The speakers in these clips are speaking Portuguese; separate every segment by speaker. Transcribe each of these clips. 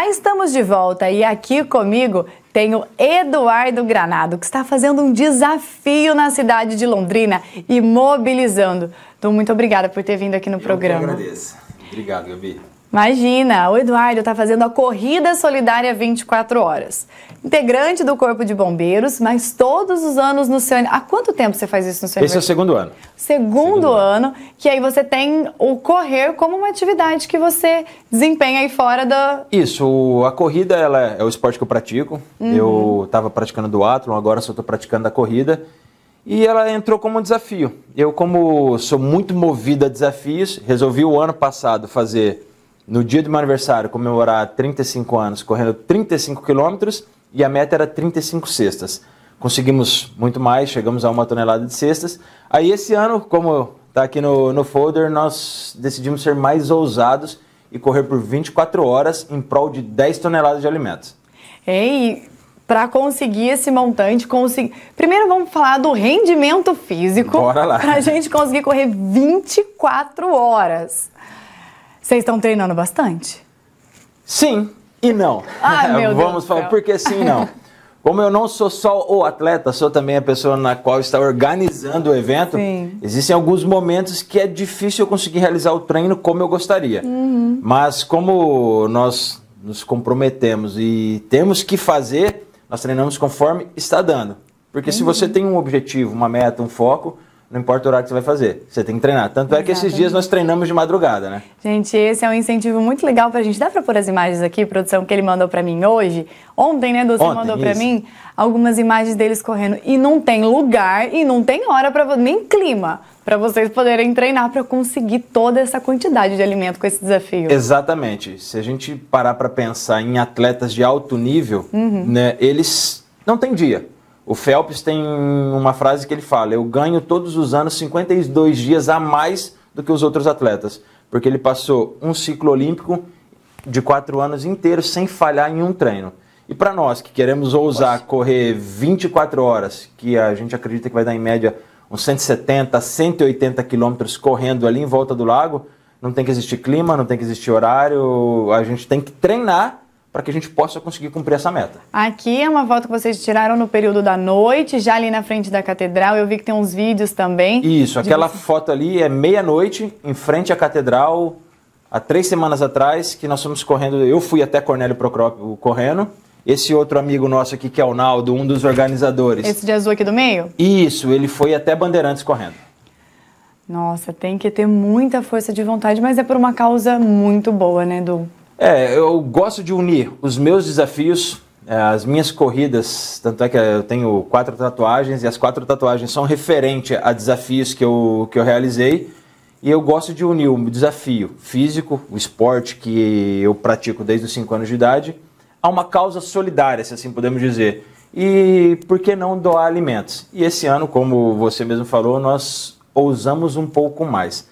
Speaker 1: Ah, estamos de volta e aqui comigo tenho Eduardo Granado, que está fazendo um desafio na cidade de Londrina e mobilizando. Então, muito obrigada por ter vindo aqui no Eu programa. Eu agradeço. Obrigado, Gabi. Imagina, o Eduardo está fazendo a Corrida Solidária 24 Horas. Integrante do Corpo de Bombeiros, mas todos os anos no seu. Há quanto tempo você faz isso no seu Esse é o segundo ano. Segundo, segundo ano, ano, que aí você tem o correr como uma atividade que você desempenha aí fora da.
Speaker 2: Isso, a corrida ela é, é o esporte que eu pratico. Uhum. Eu estava praticando do átomo, agora só estou praticando a corrida. E ela entrou como um desafio. Eu, como sou muito movido a desafios, resolvi o ano passado fazer no dia do meu aniversário, comemorar 35 anos correndo 35 quilômetros e a meta era 35 cestas. Conseguimos muito mais, chegamos a uma tonelada de cestas. Aí esse ano, como está aqui no, no folder, nós decidimos ser mais ousados e correr por 24 horas em prol de 10 toneladas de alimentos.
Speaker 1: É, Ei, para conseguir esse montante, consegui... primeiro vamos falar do rendimento físico.
Speaker 3: Bora lá. Para a
Speaker 1: gente conseguir correr 24 horas. Vocês estão treinando bastante? Sim
Speaker 2: e não. Ai, meu Vamos falar, falar, porque sim e não. Como eu não sou só o atleta, sou também a pessoa na qual está organizando o evento, Sim. existem alguns momentos que é difícil eu conseguir realizar o treino como eu gostaria. Uhum. Mas como nós nos comprometemos e temos que fazer, nós treinamos conforme está dando. Porque uhum. se você tem um objetivo, uma meta, um foco, não importa o horário que você vai fazer, você tem que treinar. Tanto é que esses dias nós treinamos de madrugada, né?
Speaker 1: Gente, esse é um incentivo muito legal pra gente. Dá pra pôr as imagens aqui, produção, que ele mandou pra mim hoje? Ontem, né, Dulce, mandou pra isso. mim algumas imagens deles correndo. E não tem lugar e não tem hora, pra, nem clima, para vocês poderem treinar para conseguir toda essa quantidade de alimento com esse desafio.
Speaker 2: Exatamente. Se a gente parar para pensar em atletas de alto nível, uhum. né, eles não têm dia. O Phelps tem uma frase que ele fala: Eu ganho todos os anos 52 dias a mais do que os outros atletas, porque ele passou um ciclo olímpico de quatro anos inteiro sem falhar em um treino. E para nós que queremos ousar Nossa. correr 24 horas, que a gente acredita que vai dar em média uns 170, 180 quilômetros correndo ali em volta do lago, não tem que existir clima, não tem que existir horário, a gente tem que treinar para que a gente possa conseguir cumprir essa meta.
Speaker 1: Aqui é uma foto que vocês tiraram no período da noite, já ali na frente da catedral. Eu vi que tem uns vídeos também. Isso, aquela você...
Speaker 2: foto ali é meia-noite, em frente à catedral, há três semanas atrás, que nós fomos correndo. Eu fui até Cornélio Procópio correndo. Esse outro amigo nosso aqui, que é o Naldo, um dos organizadores. Esse
Speaker 1: de azul aqui do meio?
Speaker 2: Isso, ele foi até Bandeirantes correndo.
Speaker 1: Nossa, tem que ter muita força de vontade, mas é por uma causa muito boa, né, Du?
Speaker 2: É, eu gosto de unir os meus desafios, é, as minhas corridas, tanto é que eu tenho quatro tatuagens e as quatro tatuagens são referente a desafios que eu, que eu realizei. E eu gosto de unir o desafio físico, o esporte que eu pratico desde os 5 anos de idade, a uma causa solidária, se assim podemos dizer. E por que não doar alimentos? E esse ano, como você mesmo falou, nós ousamos um pouco mais.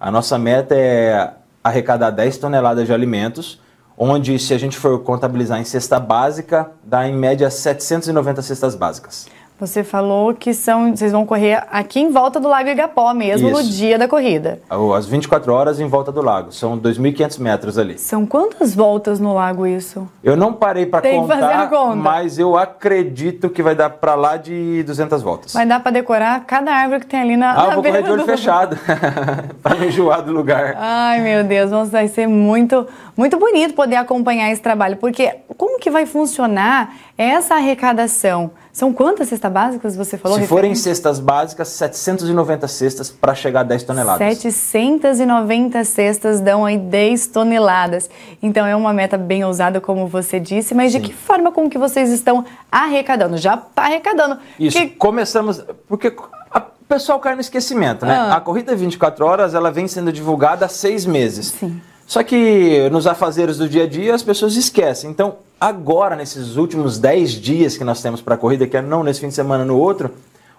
Speaker 2: A nossa meta é arrecadar 10 toneladas de alimentos, onde, se a gente for contabilizar em cesta básica, dá em média 790 cestas básicas.
Speaker 1: Você falou que são, vocês vão correr aqui em volta do Lago Igapó mesmo, Isso. no dia da corrida.
Speaker 2: As 24 horas em volta do lago, são 2.500 metros ali.
Speaker 1: São quantas voltas no lago isso?
Speaker 2: Eu não parei para contar, conta. mas eu acredito que vai dar para lá de 200 voltas. Vai
Speaker 1: dar para decorar cada árvore que tem ali na Ah, na vou correr de olho do... fechado,
Speaker 2: para não enjoar do lugar.
Speaker 1: Ai, meu Deus, vai ser muito, muito bonito poder acompanhar esse trabalho, porque como que vai funcionar essa arrecadação? São quantas vocês básicas, você falou? Se forem cestas
Speaker 2: básicas, 790 cestas para chegar a 10 toneladas.
Speaker 1: 790 cestas dão aí 10 toneladas. Então é uma meta bem ousada, como você disse, mas Sim. de que forma com que vocês estão arrecadando? Já está arrecadando.
Speaker 2: Isso, começamos... Porque o pessoal cai no esquecimento, né? Ah. A corrida 24 horas, ela vem sendo divulgada há seis meses. Sim. Só que nos afazeres do dia a dia as pessoas esquecem. Então, agora, nesses últimos 10 dias que nós temos para a corrida, que é não nesse fim de semana, no outro,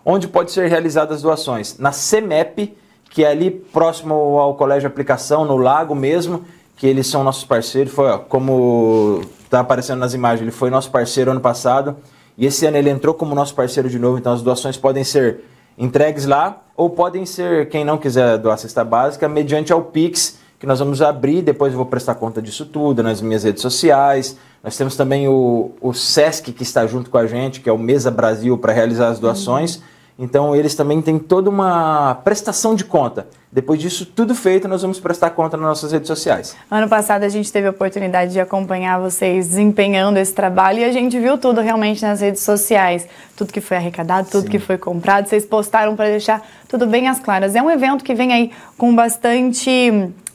Speaker 2: onde pode ser realizadas doações? Na CEMEP, que é ali próximo ao Colégio Aplicação, no Lago mesmo, que eles são nossos parceiros. Foi, ó, como está aparecendo nas imagens, ele foi nosso parceiro ano passado e esse ano ele entrou como nosso parceiro de novo. Então, as doações podem ser entregues lá ou podem ser, quem não quiser doar cesta básica, mediante ao Pix que nós vamos abrir, depois eu vou prestar conta disso tudo nas minhas redes sociais. Nós temos também o, o SESC que está junto com a gente, que é o Mesa Brasil, para realizar as doações. Então eles também têm toda uma prestação de conta. Depois disso tudo feito, nós vamos prestar conta nas nossas redes sociais.
Speaker 1: Ano passado a gente teve a oportunidade de acompanhar vocês desempenhando esse trabalho e a gente viu tudo realmente nas redes sociais. Tudo que foi arrecadado, tudo Sim. que foi comprado, vocês postaram para deixar tudo bem às claras. É um evento que vem aí com bastante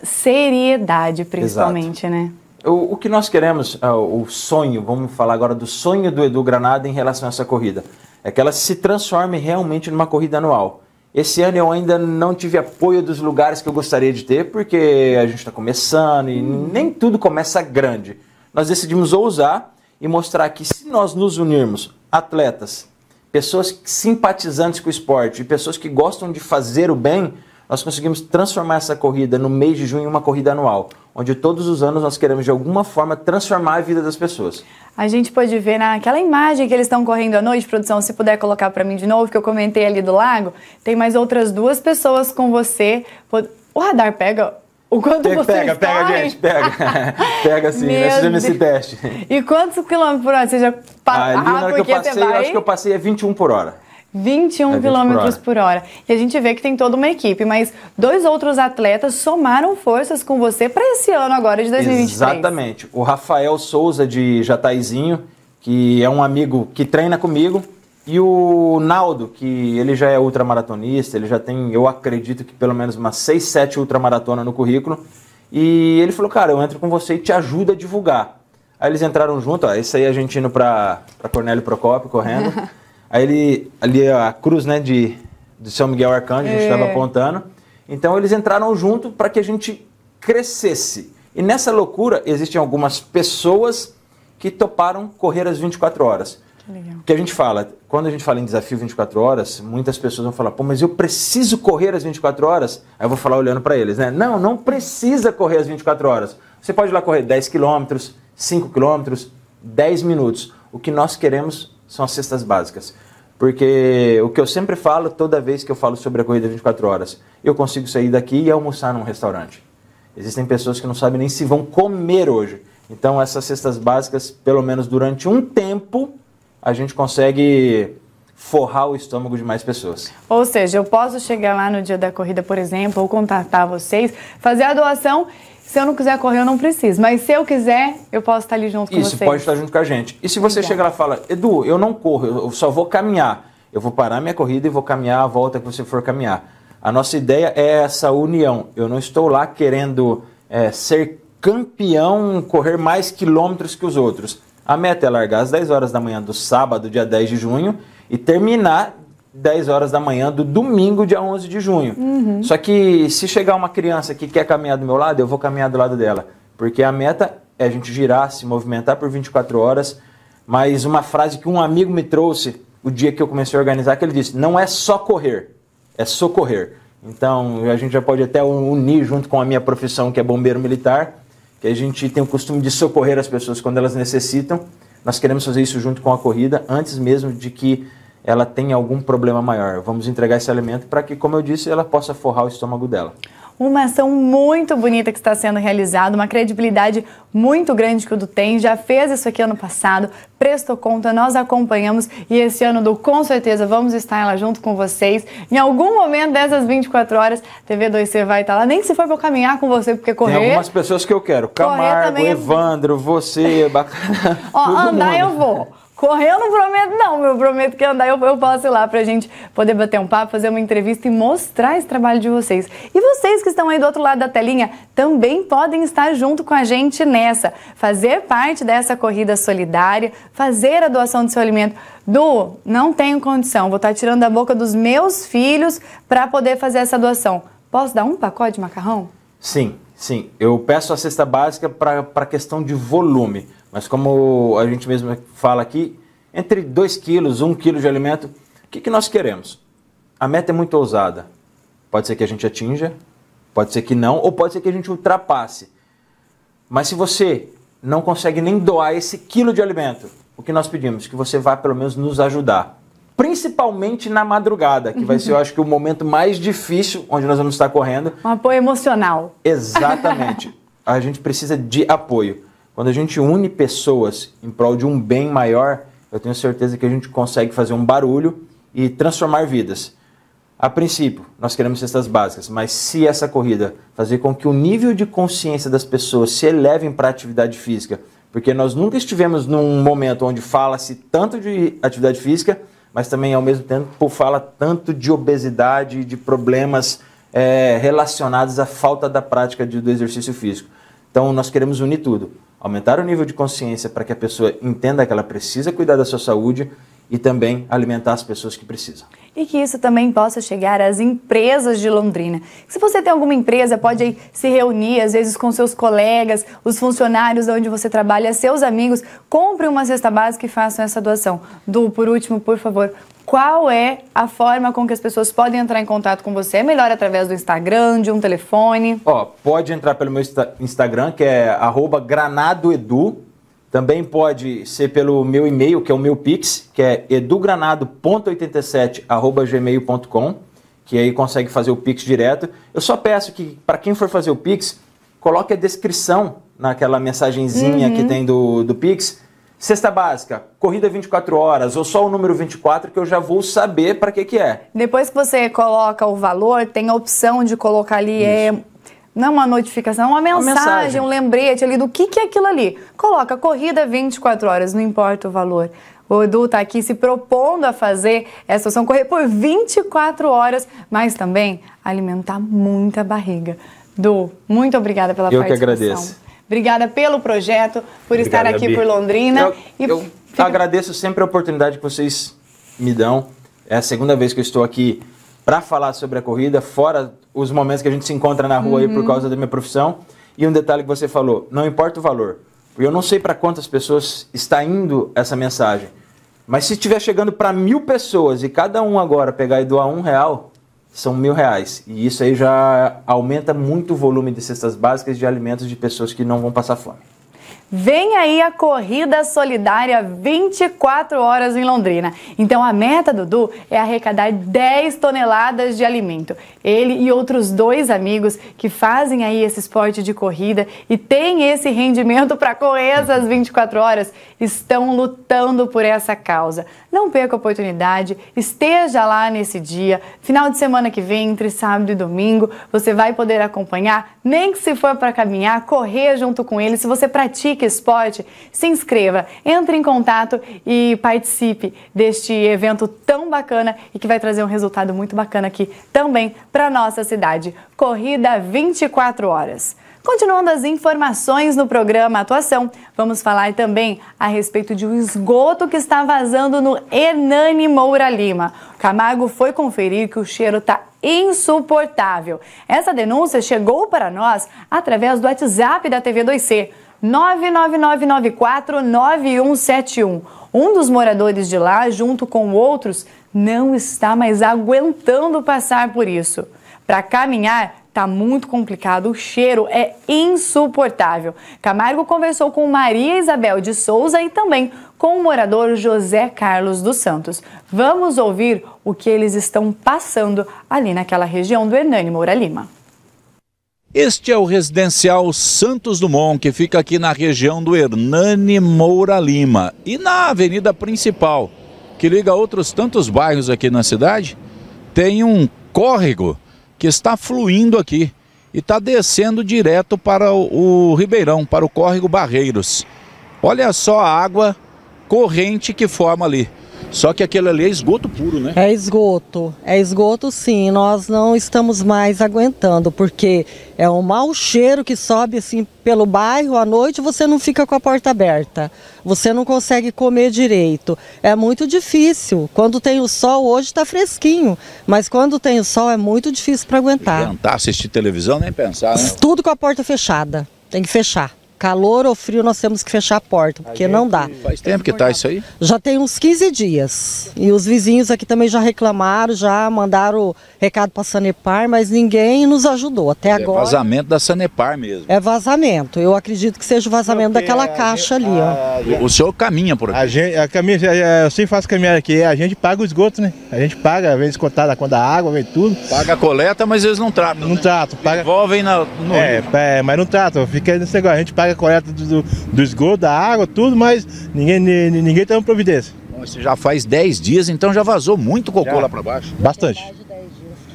Speaker 1: seriedade, principalmente, Exato. né?
Speaker 2: O, o, que nós queremos, é, o sonho, vamos falar agora do sonho do Edu Granada em relação a essa corrida, é que ela se transforme realmente numa corrida anual. Esse ano eu ainda não tive apoio dos lugares que eu gostaria de ter, porque a gente está começando e hum. nem tudo começa grande. Nós decidimos ousar e mostrar que se nós nos unirmos, atletas, pessoas simpatizantes com o esporte e pessoas que gostam de fazer o bem, nós conseguimos transformar essa corrida no mês de junho em uma corrida anual, onde todos os anos nós queremos de alguma forma transformar a vida das pessoas.
Speaker 1: A gente pode ver naquela imagem que eles estão correndo à noite, produção, se puder colocar para mim de novo, que eu comentei ali do lago, tem mais outras duas pessoas com você. O radar pega o quanto pega, você pega, está, pega, gente,
Speaker 2: pega. pega sim, nós né? esse teste.
Speaker 1: E quantos quilômetros por hora? Você já passou? ali, na hora que eu passei, eu acho que eu
Speaker 2: passei é 21 por
Speaker 1: hora. 21 é km por, por hora. E a gente vê que tem toda uma equipe, mas dois outros atletas somaram forças com você para esse ano agora de 2023.
Speaker 2: Exatamente. O Rafael Souza de Jataizinho, que é um amigo que treina comigo, e o Naldo, que ele já é ultramaratonista, ele já tem, eu acredito que pelo menos umas 6, 7 ultramaratona no currículo. E ele falou: "Cara, eu entro com você e te ajuda a divulgar". Aí eles entraram junto, ó, esse aí a gente indo para Cornélio Procópio correndo. Aí ele, ali é a cruz, né, de, de São Miguel Arcanjo, é. a gente estava é. apontando. Então eles entraram junto para que a gente crescesse. E nessa loucura existem algumas pessoas que toparam correr as 24 horas. Legal. Que a gente fala, quando a gente fala em desafio 24 horas, muitas pessoas vão falar, pô, mas eu preciso correr as 24 horas? Aí eu vou falar olhando para eles, né? Não, não precisa correr as 24 horas. Você pode ir lá correr 10 quilômetros, 5 quilômetros, 10 minutos. O que nós queremos são as cestas básicas. Porque o que eu sempre falo, toda vez que eu falo sobre a corrida 24 horas, eu consigo sair daqui e almoçar num restaurante. Existem pessoas que não sabem nem se vão comer hoje. Então, essas cestas básicas, pelo menos durante um tempo, a gente consegue forrar o estômago de mais pessoas.
Speaker 1: Ou seja, eu posso chegar lá no dia da corrida, por exemplo, ou contatar vocês, fazer a doação se eu não quiser correr, eu não preciso. Mas se eu quiser, eu posso estar ali junto Isso, com você. Isso, pode estar
Speaker 2: junto com a gente. E se você Obrigada. chega lá e fala, Edu, eu não corro, eu só vou caminhar. Eu vou parar minha corrida e vou caminhar a volta que você for caminhar. A nossa ideia é essa união. Eu não estou lá querendo é, ser campeão, correr mais quilômetros que os outros. A meta é largar às 10 horas da manhã do sábado, dia 10 de junho, e terminar 10 horas da manhã do domingo, dia 11 de junho. Uhum. Só que se chegar uma criança que quer caminhar do meu lado, eu vou caminhar do lado dela. Porque a meta é a gente girar, se movimentar por 24 horas. Mas uma frase que um amigo me trouxe o dia que eu comecei a organizar, que ele disse: não é só correr, é socorrer. Então a gente já pode até unir junto com a minha profissão, que é bombeiro militar, que a gente tem o costume de socorrer as pessoas quando elas necessitam. Nós queremos fazer isso junto com a corrida, antes mesmo de que ela tem algum problema maior. Vamos entregar esse alimento para que, como eu disse, ela possa forrar o estômago dela
Speaker 1: uma ação muito bonita que está sendo realizada, uma credibilidade muito grande que o Du tem, já fez isso aqui ano passado, prestou conta, nós acompanhamos e esse ano do com certeza vamos estar lá junto com vocês. Em algum momento dessas 24 horas, TV 2C vai estar lá, nem se for para caminhar com você, porque correr... Tem algumas
Speaker 2: pessoas que eu quero, Camargo, também... Evandro, você, bacana... Ó, andar mundo. eu
Speaker 1: vou. Correr eu não prometo, não. Eu prometo que andar eu, eu posso ir lá pra gente poder bater um papo, fazer uma entrevista e mostrar esse trabalho de vocês. E vocês que estão aí do outro lado da telinha também podem estar junto com a gente nessa. Fazer parte dessa corrida solidária, fazer a doação do seu alimento. Du, não tenho condição, vou estar tá tirando da boca dos meus filhos para poder fazer essa doação. Posso dar um pacote de macarrão?
Speaker 2: Sim, sim. Eu peço a cesta básica para questão de volume mas como a gente mesmo fala aqui, entre 2 quilos, 1 um quilo de alimento, o que, que nós queremos? A meta é muito ousada. Pode ser que a gente atinja, pode ser que não, ou pode ser que a gente ultrapasse. Mas se você não consegue nem doar esse quilo de alimento, o que nós pedimos? Que você vá pelo menos nos ajudar. Principalmente na madrugada, que vai ser, eu acho que, o momento mais difícil onde nós vamos estar correndo. Um apoio
Speaker 1: emocional. Exatamente.
Speaker 2: a gente precisa de apoio. Quando a gente une pessoas em prol de um bem maior, eu tenho certeza que a gente consegue fazer um barulho e transformar vidas. A princípio, nós queremos cestas básicas, mas se essa corrida fazer com que o nível de consciência das pessoas se elevem para a atividade física, porque nós nunca estivemos num momento onde fala-se tanto de atividade física, mas também ao mesmo tempo fala tanto de obesidade, de problemas é, relacionados à falta da prática de, do exercício físico. Então nós queremos unir tudo aumentar o nível de consciência para que a pessoa entenda que ela precisa cuidar da sua saúde e também alimentar as pessoas que precisam.
Speaker 1: E que isso também possa chegar às empresas de Londrina. Se você tem alguma empresa, pode se reunir, às vezes, com seus colegas, os funcionários onde você trabalha, seus amigos, compre uma cesta básica e façam essa doação. Du, por último, por favor, qual é a forma com que as pessoas podem entrar em contato com você? É melhor através do Instagram, de um telefone?
Speaker 2: Ó, pode entrar pelo meu Instagram, que é granadoedu, também pode ser pelo meu e-mail, que é o meu Pix, que é edugranado.87@gmail.com, que aí consegue fazer o Pix direto. Eu só peço que para quem for fazer o Pix, coloque a descrição naquela mensagenzinha uhum. que tem do, do Pix. Cesta básica, corrida 24 horas ou só o número 24 que eu já vou saber para que que é.
Speaker 1: Depois que você coloca o valor, tem a opção de colocar ali é não uma notificação, uma mensagem, uma mensagem, um lembrete ali do que, que é aquilo ali. Coloca corrida 24 horas, não importa o valor. O Edu está aqui se propondo a fazer essa ação correr por 24 horas, mas também alimentar muita barriga. Du, muito obrigada pela eu participação. Eu que agradeço. Obrigada pelo projeto, por estar aqui por Londrina. Eu, eu
Speaker 2: fica... agradeço sempre a oportunidade que vocês me dão. É a segunda vez que eu estou aqui para falar sobre a corrida, fora os momentos que a gente se encontra na rua uhum. aí por uhum. causa da minha profissão. E um detalhe que você falou, não importa o valor. Eu não sei para quantas pessoas está indo essa mensagem. Mas se estiver chegando para mil pessoas e cada um agora pegar e doar um real, são mil reais. E isso aí já aumenta muito o volume de cestas básicas de alimentos de pessoas que não vão passar fome.
Speaker 1: Vem aí a corrida solidária 24 horas em Londrina. Então a meta do Du é arrecadar 10 toneladas de alimento. Ele e outros dois amigos que fazem aí esse esporte de corrida e têm esse rendimento para correr essas 24 horas estão lutando por essa causa. Não perca a oportunidade, esteja lá nesse dia. Final de semana que vem, entre sábado e domingo, você vai poder acompanhar, nem que se for para caminhar, correr junto com ele, se você pratica Esporte, se inscreva, entre em contato e participe deste evento tão bacana e que vai trazer um resultado muito bacana aqui também para nossa cidade. Corrida 24 horas. Continuando as informações no programa Atuação, vamos falar também a respeito de um esgoto que está vazando no Hernani Moura Lima. Camargo foi conferir que o cheiro está insuportável. Essa denúncia chegou para nós através do WhatsApp da TV 2C. 999949171. Um dos moradores de lá, junto com outros, não está mais aguentando passar por isso. Para caminhar, tá muito complicado, o cheiro é insuportável. Camargo conversou com Maria Isabel de Souza e também com o morador José Carlos dos Santos. Vamos ouvir o que eles estão passando ali naquela região do Hernani Moura Lima.
Speaker 4: Este é o residencial Santos Dumont, que fica aqui na região do Hernani Moura Lima e na avenida principal, que liga outros tantos bairros aqui na cidade, tem um córrego que está fluindo aqui e está descendo direto para o, o Ribeirão, para o córrego Barreiros. Olha só a água corrente que forma ali. Só que aquele ali é esgoto puro, né?
Speaker 3: É esgoto, é esgoto sim. Nós não estamos mais aguentando, porque é um mau cheiro que sobe assim pelo bairro à noite, você não fica com a porta aberta. Você não consegue comer direito. É muito difícil. Quando tem o sol, hoje está fresquinho, mas quando tem o sol é muito difícil para aguentar.
Speaker 4: Jantar, assistir televisão, nem pensar, né?
Speaker 3: Tudo com a porta fechada. Tem que fechar. Calor ou frio, nós temos que fechar a porta, porque a não dá. Faz tempo que está isso aí? Já tem uns 15 dias. E os vizinhos aqui também já reclamaram, já mandaram recado para a Sanepar, mas ninguém nos ajudou até é agora. É
Speaker 4: vazamento da Sanepar mesmo.
Speaker 3: É vazamento. Eu acredito que seja o vazamento daquela caixa ali. A, ó. O, senhor caminha por aqui? A gente, a caminha, é, é, eu sempre faço caminhar aqui. É, a gente paga o esgoto, né? A
Speaker 4: gente paga, às vezes contada quando a água, vem tudo. Paga a coleta, mas eles não tratam. Não né? tratam. Paga... Envolvem na, no. É, é, mas não tratam. Fica nesse negócio. A gente paga a coleta do, do esgoto, da água, tudo, mas ninguém, ninguém uma providência. Bom, isso já faz 10 dias, então já vazou muito cocô já. lá para baixo. Bastante.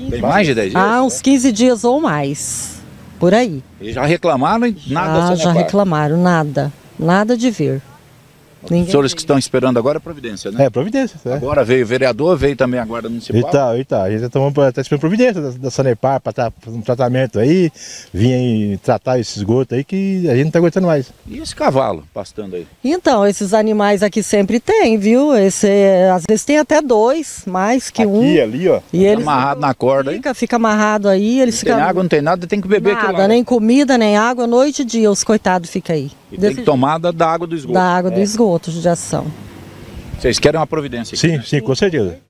Speaker 4: Tem mais de 10 dias? Ah,
Speaker 3: uns 15 dias ou mais. Por aí.
Speaker 4: E já reclamaram e nada? Ah, já reclamaram,
Speaker 3: nada. Nada de ver Ninguém
Speaker 4: senhores que estão esperando agora a é providência, né? É, providência. É. Agora veio o vereador, veio também a guarda municipal. E tal, tá, e tal. Tá. A gente está tá esperando providência da, da Sanepar para um tratamento aí, vir tratar esse esgoto aí que a gente não está aguentando mais. E esse cavalo pastando aí?
Speaker 3: Então, esses animais aqui sempre tem, viu? Esse, às vezes tem até dois, mais que aqui, um. Aqui,
Speaker 4: ali, ó. E ele eles amarrado na corda, fica,
Speaker 3: Fica amarrado aí. Eles não tem água, não tem nada, tem que beber nada, aquilo Nada, né? nem comida, nem água, noite e dia, os coitados ficam aí. E desse tem
Speaker 4: tomada da água do esgoto. Da
Speaker 3: água é. do esgoto, judiação.
Speaker 1: Vocês querem uma providência aqui, Sim, né? sim, com certeza.